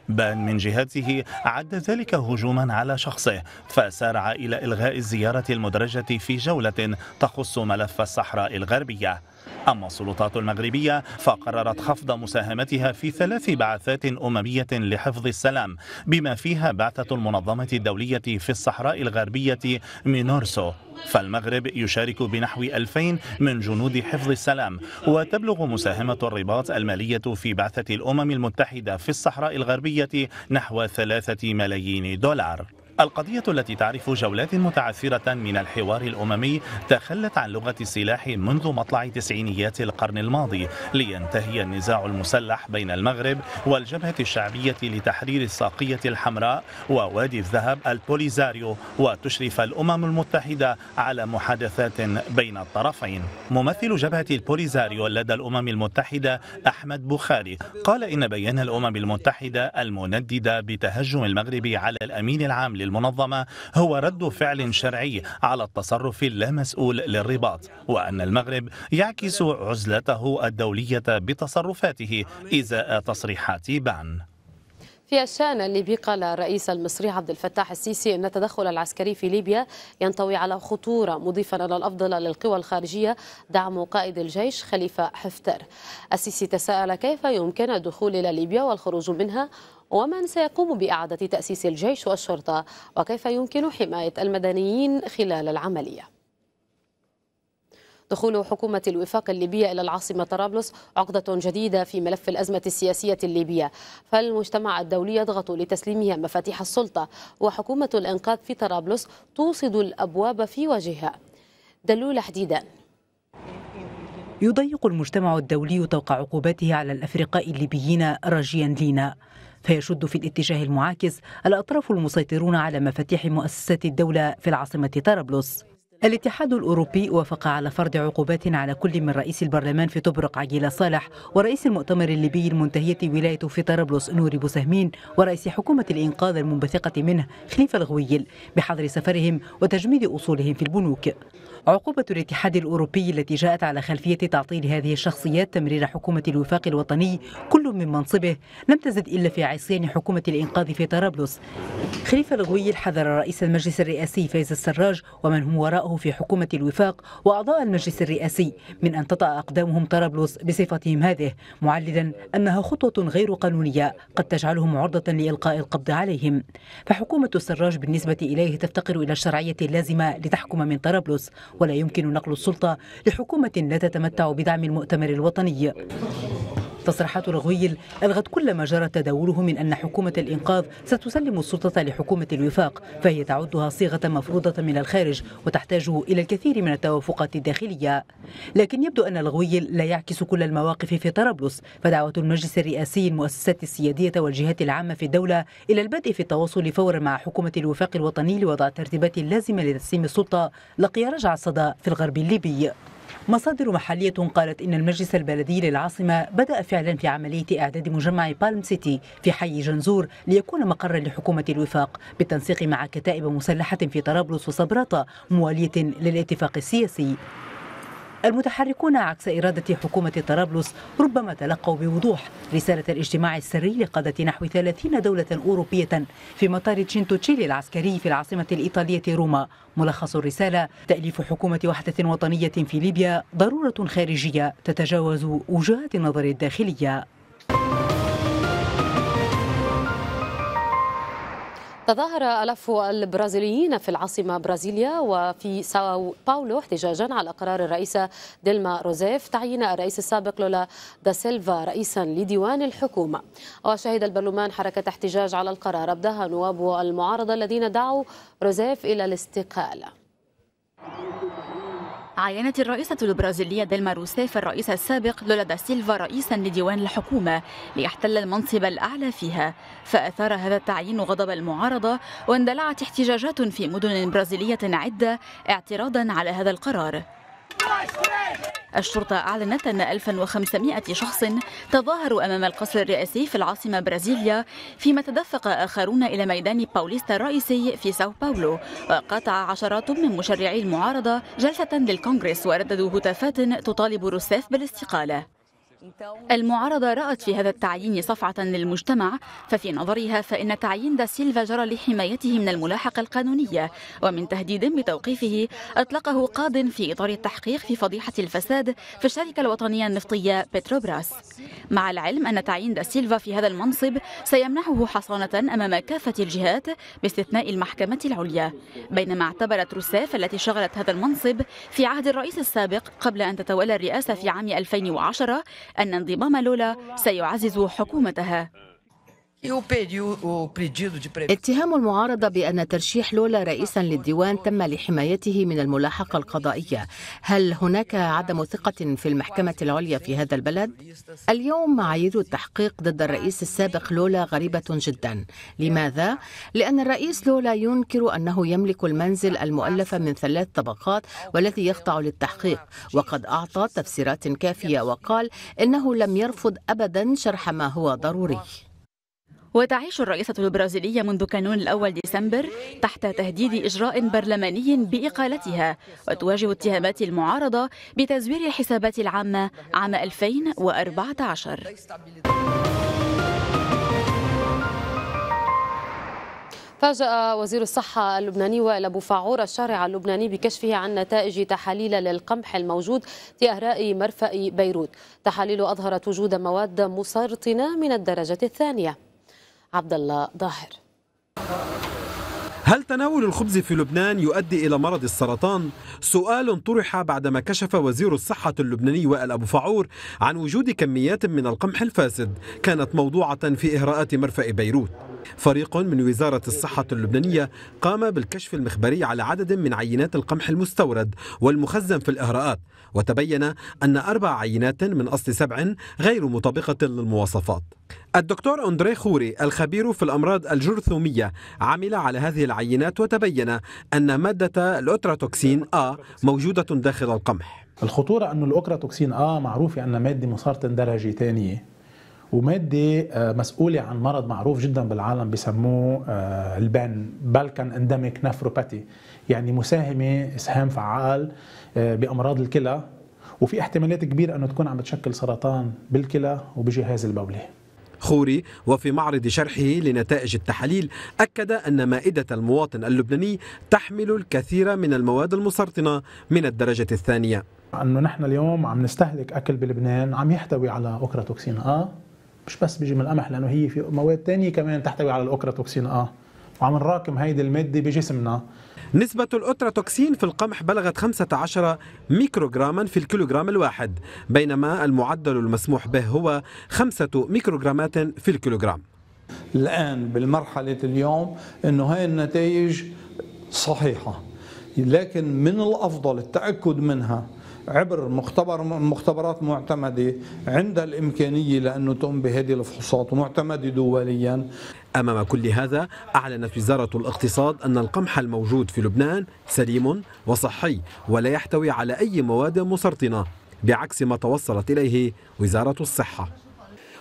بان من جهته عد ذلك هجوما على شخصه فسارع إلى إلغاء الزيارة المدرجة في جولة تخص ملف الصحراء الغربية أما السلطات المغربية فقررت خفض مساهمتها في ثلاث بعثات أممية لحفظ السلام بما فيها بعثة المنظمة الدولية في الصحراء الغربية مينورسو فالمغرب يشارك بنحو 2000 من جنود حفظ السلام وتبلغ مساهمة الرباط المالية في بعثة الأمم المتحدة في الصحراء الغربية نحو ثلاثة ملايين دولار القضية التي تعرف جولات متعثرة من الحوار الأممي تخلت عن لغة السلاح منذ مطلع تسعينيات القرن الماضي لينتهي النزاع المسلح بين المغرب والجبهة الشعبية لتحرير الساقية الحمراء ووادي الذهب البوليزاريو وتشرف الأمم المتحدة على محادثات بين الطرفين ممثل جبهة البوليزاريو لدى الأمم المتحدة أحمد بخاري قال إن بيان الأمم المتحدة المندد بتهجم المغرب على الأمين العام للمغرب المنظمة هو رد فعل شرعي على التصرف اللامسؤول للرباط وأن المغرب يعكس عزلته الدولية بتصرفاته إزاء تصريحات بان في الشان الليبي قال الرئيس المصري عبد الفتاح السيسي ان التدخل العسكري في ليبيا ينطوي على خطوره مضيفا ان الافضل للقوى الخارجيه دعم قائد الجيش خليفه حفتر. السيسي تساءل كيف يمكن الدخول الى ليبيا والخروج منها ومن سيقوم بإعادة تأسيس الجيش والشرطة وكيف يمكن حماية المدنيين خلال العملية دخول حكومة الوفاق الليبية إلى العاصمة طرابلس عقدة جديدة في ملف الأزمة السياسية الليبية فالمجتمع الدولي يضغط لتسليمها مفاتيح السلطة وحكومة الإنقاذ في طرابلس توصد الأبواب في وجهها دلول حديدا يضيق المجتمع الدولي طوق عقوباته على الأفرقاء الليبيين راجيا لينا فيشد في الاتجاه المعاكس الأطراف المسيطرون على مفاتيح مؤسسات الدولة في العاصمة طرابلس الاتحاد الأوروبي وافق على فرض عقوبات على كل من رئيس البرلمان في طبرق عجيلة صالح ورئيس المؤتمر الليبي المنتهية ولايته في طرابلس نوري بوسهمين ورئيس حكومة الإنقاذ المنبثقة منه خليفة الغويل بحظر سفرهم وتجميد أصولهم في البنوك عقوبة الاتحاد الأوروبي التي جاءت على خلفية تعطيل هذه الشخصيات تمرير حكومة الوفاق الوطني كل من منصبه لم تزد إلا في عصيان حكومة الإنقاذ في طرابلس خليفة الغويل حذر رئيس المجلس الرئاسي فايز السراج ومن هم وراءه في حكومة الوفاق وأعضاء المجلس الرئاسي من أن تطأ أقدامهم طرابلس بصفتهم هذه معللا أنها خطوة غير قانونية قد تجعلهم عرضة لإلقاء القبض عليهم فحكومة السراج بالنسبة إليه تفتقر إلى الشرعية اللازمة لتحكم من طرابلس ولا يمكن نقل السلطة لحكومة لا تتمتع بدعم المؤتمر الوطني تصريحات الغويل ألغت كل ما جرى تداوله من أن حكومة الإنقاذ ستسلم السلطة لحكومة الوفاق فهي تعدها صيغة مفروضة من الخارج وتحتاج إلى الكثير من التوافقات الداخلية لكن يبدو أن الغويل لا يعكس كل المواقف في طرابلس فدعوة المجلس الرئاسي المؤسسات السيادية والجهات العامة في الدولة إلى البدء في التواصل فورا مع حكومة الوفاق الوطني لوضع الترتيبات اللازمة لتسليم السلطة لقي رجع الصدى في الغرب الليبي مصادر محلية قالت إن المجلس البلدي للعاصمة بدأ فعلا في عملية إعداد مجمع بالم سيتي في حي جنزور ليكون مقرا لحكومة الوفاق بالتنسيق مع كتائب مسلحة في طرابلس وصبراطة موالية للاتفاق السياسي المتحركون عكس إرادة حكومة طرابلس ربما تلقوا بوضوح رسالة الاجتماع السري لقادة نحو 30 دولة أوروبية في مطار تشينتوتشيلي العسكري في العاصمة الإيطالية روما ملخص الرسالة تأليف حكومة وحدة وطنية في ليبيا ضرورة خارجية تتجاوز وجهات النظر الداخلية تظاهر ألف البرازيليين في العاصمة برازيليا وفي ساو باولو احتجاجا على قرار الرئيسة ديلما روزيف تعيين الرئيس السابق لولا دا سيلفا رئيسا لديوان الحكومة وشهد البرلمان حركة احتجاج على القرار أبداها نواب المعارضة الذين دعوا روزيف إلى الاستقالة عينت الرئيسة البرازيلية ديلما روسيف الرئيس السابق لولا دا سيلفا رئيسا لديوان الحكومة ليحتل المنصب الأعلى فيها فأثار هذا التعيين غضب المعارضة واندلعت احتجاجات في مدن برازيلية عدة اعتراضا على هذا القرار الشرطة أعلنت أن 1500 شخص تظاهروا أمام القصر الرئاسي في العاصمة برازيليا فيما تدفق آخرون إلى ميدان باوليستا الرئيسي في ساو باولو وقاطع عشرات من مشرعي المعارضة جلسة للكونغرس ورددوا هتافات تطالب روسيف بالاستقالة المعارضة رأت في هذا التعيين صفعة للمجتمع ففي نظرها فإن تعيين دا سيلفا جرى لحمايته من الملاحقة القانونية ومن تهديد بتوقيفه أطلقه قاض في إطار التحقيق في فضيحة الفساد في الشركة الوطنية النفطية بتروبراس مع العلم أن تعيين دا سيلفا في هذا المنصب سيمنحه حصانة أمام كافة الجهات باستثناء المحكمة العليا بينما اعتبرت روسيف التي شغلت هذا المنصب في عهد الرئيس السابق قبل أن تتولى الرئاسة في عام 2010 أن انضمام لولا سيعزز حكومتها E اتهام المعارضة بأن ترشيح لولا رئيسا للديوان تم لحمايته من الملاحقة القضائية هل هناك عدم ثقة في المحكمة العليا في هذا البلد؟ اليوم معايير التحقيق ضد الرئيس السابق لولا غريبة جدا لماذا؟ لأن الرئيس لولا ينكر أنه يملك المنزل المؤلف من ثلاث طبقات والذي يخضع للتحقيق وقد أعطى تفسيرات كافية وقال إنه لم يرفض أبدا شرح ما هو ضروري وتعيش الرئيسة البرازيلية منذ كانون الأول ديسمبر تحت تهديد إجراء برلماني بإقالتها وتواجه اتهامات المعارضة بتزوير الحسابات العامة عام 2014 فاجأ وزير الصحة اللبناني وائل أبو فاعور الشارع اللبناني بكشفه عن نتائج تحاليل للقمح الموجود في أهراء مرفأ بيروت تحاليل أظهرت وجود مواد مسرطنة من الدرجة الثانية عبد الله ظاهر هل تناول الخبز في لبنان يؤدي إلى مرض السرطان؟ سؤال طرح بعدما كشف وزير الصحة اللبناني وائل أبو فعور عن وجود كميات من القمح الفاسد كانت موضوعة في إهراءات مرفأ بيروت فريق من وزارة الصحة اللبنانية قام بالكشف المخبري على عدد من عينات القمح المستورد والمخزن في الإهراءات وتبين أن أربع عينات من أصل سبع غير مطابقة للمواصفات الدكتور أندري خوري الخبير في الأمراض الجرثومية عمل على هذه العينات وتبين أن مادة الأوتراتوكسين آ موجودة داخل القمح الخطورة أن الأوكراتوكسين آ معروف أن مادة مثارة درجة ثانية ومادة مسؤولة عن مرض معروف جدا بالعالم بسموه البن بالكان اندميك نفروباتي يعني مساهمة إسهام فعال آه، بامراض الكلى وفي احتمالات كبيره انه تكون عم بتشكل سرطان بالكلى وبجهاز البولي خوري وفي معرض شرحه لنتائج التحاليل أكد أن مائدة المواطن اللبناني تحمل الكثير من المواد المسرطنة من الدرجة الثانية أنه نحن اليوم عم نستهلك أكل بلبنان عم يحتوي على أوكراتوكسين آ مش بس بيجي من القمح لأنه هي في مواد ثانيه كمان تحتوي على الأوكراتوكسين آ وعم نراكم هيدي المادة بجسمنا نسبة الأوتراتوكسين في القمح بلغت 15 ميكروغراما في الكيلوغرام الواحد بينما المعدل المسموح به هو 5 ميكروغرامات في الكيلوغرام الآن بالمرحلة اليوم أنه هاي النتائج صحيحة لكن من الأفضل التأكد منها عبر مختبر مختبرات معتمدة عندها الإمكانية لأنه تقوم بهذه الفحوصات ومعتمدة دوليا أمام كل هذا أعلنت وزارة الاقتصاد أن القمح الموجود في لبنان سليم وصحي ولا يحتوي على أي مواد مسرطنة بعكس ما توصلت إليه وزارة الصحة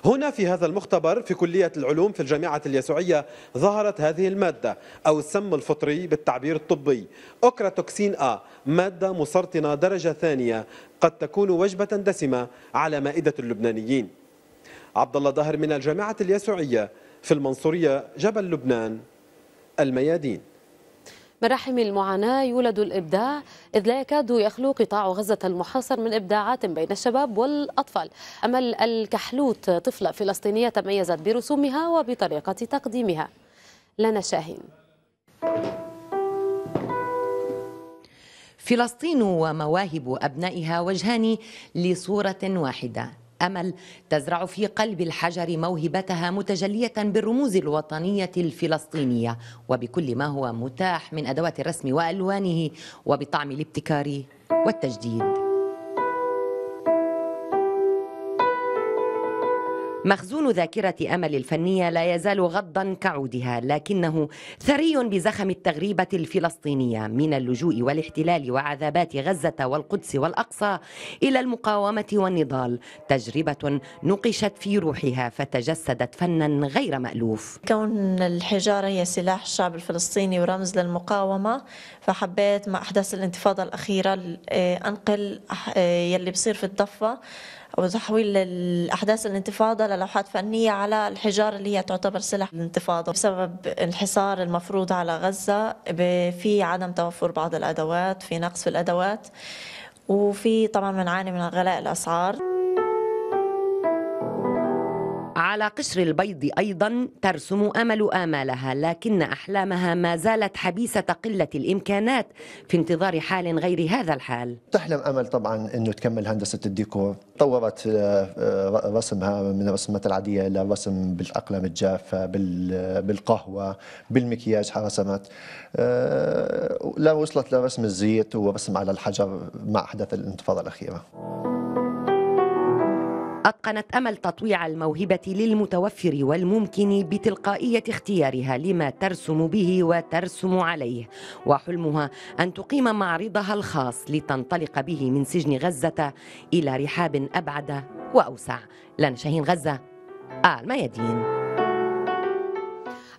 هنا في هذا المختبر في كلية العلوم في الجامعة اليسوعية ظهرت هذه المادة أو السم الفطري بالتعبير الطبي أوكراتوكسين أ مادة مسرطنة درجة ثانية قد تكون وجبة دسمة على مائدة اللبنانيين عبد الله ظاهر من الجامعة اليسوعية في المنصورية جبل لبنان الميادين من رحم المعاناة يولد الإبداع إذ لا يكاد يخلو قطاع غزة المحاصر من إبداعات بين الشباب والأطفال أمل الكحلوت طفلة فلسطينية تميزت برسومها وبطريقة تقديمها لنا شاهين فلسطين ومواهب أبنائها وجهان لصورة واحدة أمل تزرع في قلب الحجر موهبتها متجلية بالرموز الوطنية الفلسطينية وبكل ما هو متاح من أدوات الرسم وألوانه وبطعم الابتكار والتجديد مخزون ذاكرة أمل الفنية لا يزال غضا كعودها لكنه ثري بزخم التغريبة الفلسطينية من اللجوء والاحتلال وعذابات غزة والقدس والأقصى إلى المقاومة والنضال تجربة نقشت في روحها فتجسدت فنا غير مألوف كون الحجارة هي سلاح الشعب الفلسطيني ورمز للمقاومة فحبيت مع أحداث الانتفاضة الأخيرة آه، أنقل آه، يلي بصير في الضفة او تحويل الاحداث الانتفاضه للوحات فنيه على الحجار اللي هي تعتبر سلاح الانتفاضه بسبب الحصار المفروض على غزه في عدم توفر بعض الادوات في نقص في الادوات وفي طبعا بنعاني من غلاء الاسعار على قشر البيض أيضا ترسم أمل آمالها لكن أحلامها ما زالت حبيسة قلة الإمكانات في انتظار حال غير هذا الحال تحلم أمل طبعا أنه تكمل هندسة الديكور طورت آه، آه، رسمها من الرسمات العادية إلى رسم بالأقلام الجافة بالقهوة بالمكياج رسمت آه، لا وصلت لرسم الزيت ورسم على الحجر مع أحداث الانتفاضة الأخيرة أتقنت أمل تطويع الموهبة للمتوفر والممكن بتلقائية اختيارها لما ترسم به وترسم عليه وحلمها أن تقيم معرضها الخاص لتنطلق به من سجن غزة إلى رحاب أبعد وأوسع لنا شاهين غزة آل ميادين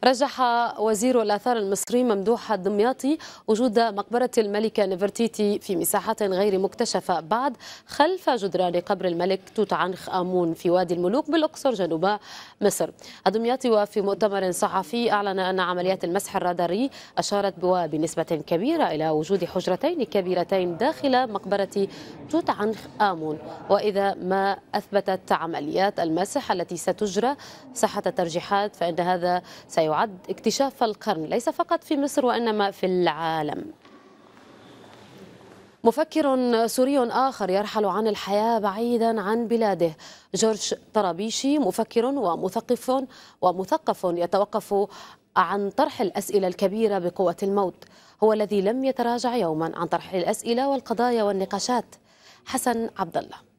رجح وزير الآثار المصري ممدوح الدمياطي وجود مقبرة الملكة نفرتيتي في مساحات غير مكتشفة بعد خلف جدران قبر الملك توت عنخ آمون في وادي الملوك بالأقصر جنوب مصر الدمياطي وفي مؤتمر صحفي أعلن أن عمليات المسح الراداري أشارت بنسبة كبيرة إلى وجود حجرتين كبيرتين داخل مقبرة توت عنخ آمون وإذا ما أثبتت عمليات المسح التي ستجرى صحة الترجيحات فإن هذا سيؤدي يعد اكتشاف القرن ليس فقط في مصر وإنما في العالم مفكر سوري آخر يرحل عن الحياة بعيدا عن بلاده جورج طرابيشي مفكر ومثقف ومثقف يتوقف عن طرح الأسئلة الكبيرة بقوة الموت هو الذي لم يتراجع يوما عن طرح الأسئلة والقضايا والنقاشات حسن عبد الله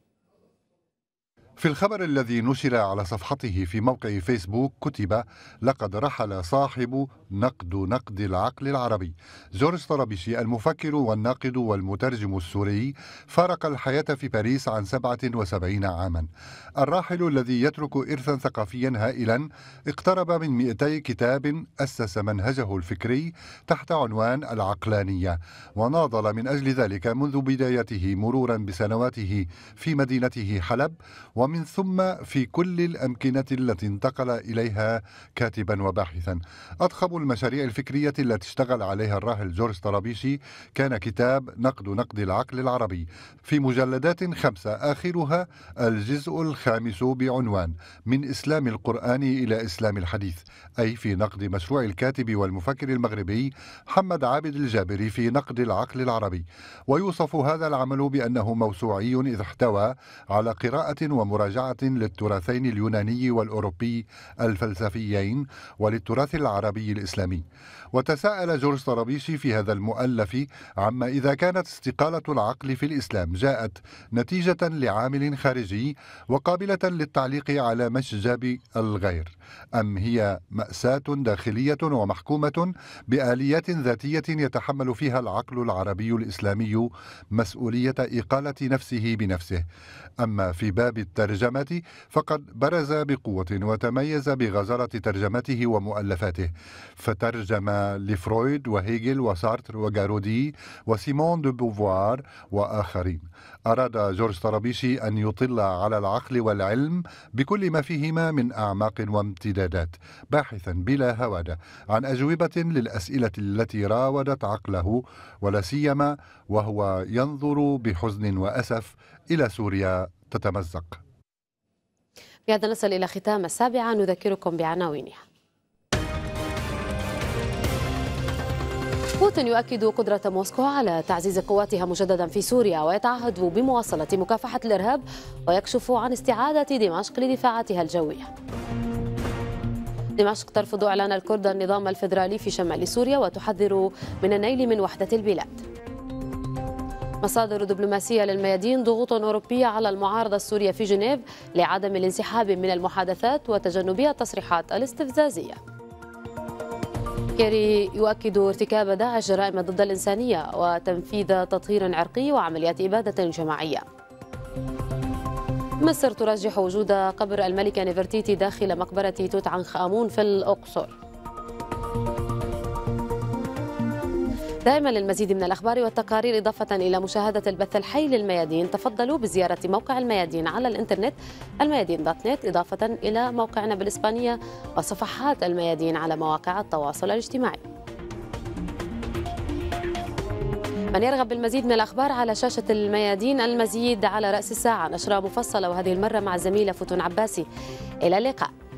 في الخبر الذي نشر على صفحته في موقع فيسبوك كتب لقد رحل صاحب نقد نقد العقل العربي جورج طرابيشي المفكر والناقد والمترجم السوري فارق الحياة في باريس عن 77 عاما الراحل الذي يترك إرثا ثقافيا هائلا اقترب من 200 كتاب أسس منهجه الفكري تحت عنوان العقلانية وناضل من أجل ذلك منذ بدايته مرورا بسنواته في مدينته حلب ومن ومن ثم في كل الأمكنة التي انتقل إليها كاتبا وباحثا أضخم المشاريع الفكرية التي اشتغل عليها الراحل جورج طرابيشي كان كتاب نقد نقد العقل العربي في مجلدات خمسة آخرها الجزء الخامس بعنوان من إسلام القرآن إلى إسلام الحديث أي في نقد مشروع الكاتب والمفكر المغربي محمد عابد الجابري في نقد العقل العربي ويوصف هذا العمل بأنه موسوعي إذ احتوى على قراءة ومراجعة مراجعة للتراثين اليوناني والأوروبي الفلسفيين وللتراث العربي الإسلامي وتساءل جورج طرابيشي في هذا المؤلف عما إذا كانت استقالة العقل في الإسلام جاءت نتيجة لعامل خارجي وقابلة للتعليق على مشجب الغير أم هي مأساة داخلية ومحكومة بآليات ذاتية يتحمل فيها العقل العربي الإسلامي مسؤولية إقالة نفسه بنفسه أما في باب الترجمة فقد برز بقوة وتميز بغزارة ترجمته ومؤلفاته فترجم لفرويد وهيجل وسارتر وجارودي وسيمون دو بوفوار وآخرين أراد جورج طرابيشي أن يطل على العقل والعلم بكل ما فيهما من أعماق وامتدادات باحثا بلا هوادة عن أجوبة للأسئلة التي راودت عقله ولا سيما وهو ينظر بحزن وأسف إلى سوريا تتمزق بهذا نصل إلى ختام السابعة نذكركم بعناوينها بوتين يؤكد قدرة موسكو على تعزيز قواتها مجددا في سوريا ويتعهد بمواصلة مكافحة الإرهاب ويكشف عن استعادة دمشق لدفاعاتها الجوية دمشق ترفض إعلان الكرد النظام الفيدرالي في شمال سوريا وتحذر من النيل من وحدة البلاد مصادر دبلوماسية للميادين ضغوط أوروبية على المعارضة السورية في جنيف لعدم الانسحاب من المحادثات وتجنبها التصريحات الاستفزازية كيري يؤكد ارتكاب داعش جرائم ضد الإنسانية وتنفيذ تطهير عرقي وعمليات إبادة جماعية مصر ترجح وجود قبر الملكة نيفرتيتي داخل مقبرة توت عنخ آمون في الأقصر دائما للمزيد من الأخبار والتقارير إضافة إلى مشاهدة البث الحي للميادين تفضلوا بزيارة موقع الميادين على الإنترنت الميادين دوت نت إضافة إلى موقعنا بالإسبانية وصفحات الميادين على مواقع التواصل الاجتماعي من يرغب بالمزيد من الأخبار على شاشة الميادين المزيد على رأس الساعة نشرة مفصلة وهذه المرة مع الزميلة فتون عباسي إلى اللقاء